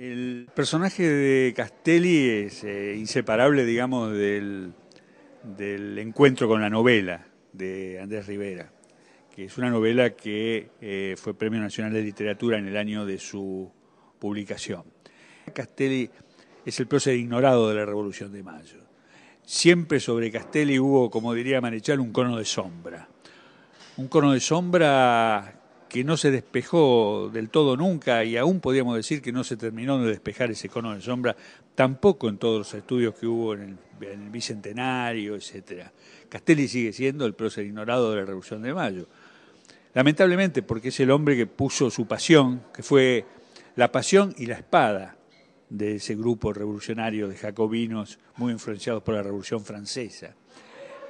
El personaje de Castelli es eh, inseparable, digamos, del, encuentro con la novela de Andrés Rivera, que es una novela que eh, fue Premio Nacional de Literatura en el año de su publicación. Castelli es el prócer ignorado de la Revolución de Mayo. Siempre sobre Castelli hubo, como diría Manechal, un cono de sombra. Un cono de sombra que no se despejó del todo nunca y aún podríamos decir que no se terminó de despejar ese cono de sombra, tampoco en todos los estudios que hubo en el, Bicentenario, etcétera. Castelli sigue siendo el prócer ignorado de la Revolución de Mayo. Lamentablemente, porque es el hombre que puso su pasión, que fue la pasión y la espada de ese grupo revolucionario de jacobinos muy influenciados por la Revolución Francesa,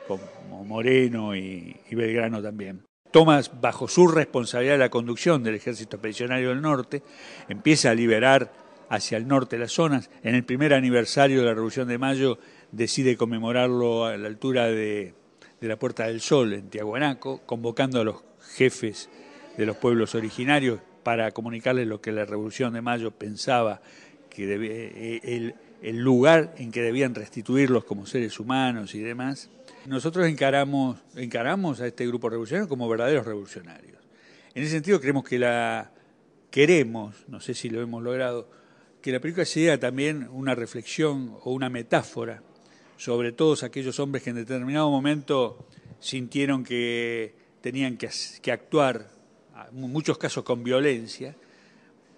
como Moreno y Belgrano también toma bajo su responsabilidad la conducción del ejército expedicionario del norte, empieza a liberar hacia el norte las zonas. En el primer aniversario de la Revolución de Mayo decide conmemorarlo a la altura de, la Puerta del Sol, en Tiahuanaco, convocando a los jefes de los pueblos originarios para comunicarles lo que la Revolución de Mayo pensaba que debía... el. Eh, el lugar en que debían restituirlos como seres humanos y demás, nosotros encaramos, a este grupo revolucionario como verdaderos revolucionarios. En ese sentido creemos que la queremos, no sé si lo hemos logrado, que la película sea también una reflexión o una metáfora sobre todos aquellos hombres que en determinado momento sintieron que tenían que, que actuar, en muchos casos con violencia,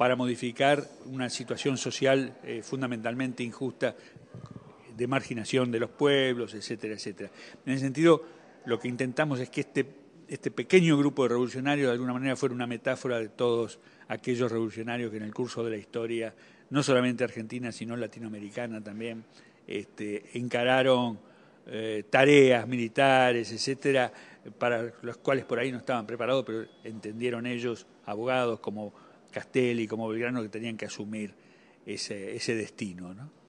para modificar una situación social eh, fundamentalmente injusta de marginación de los pueblos, etcétera, etcétera. En ese sentido, lo que intentamos es que este, este pequeño grupo de revolucionarios de alguna manera fuera una metáfora de todos aquellos revolucionarios que en el curso de la historia, no solamente argentina, sino latinoamericana también, este, encararon eh, tareas militares, etcétera, para los cuales por ahí no estaban preparados, pero entendieron ellos, abogados, como Castelli, como Belgrano, que tenían que asumir ese, ese destino. ¿no?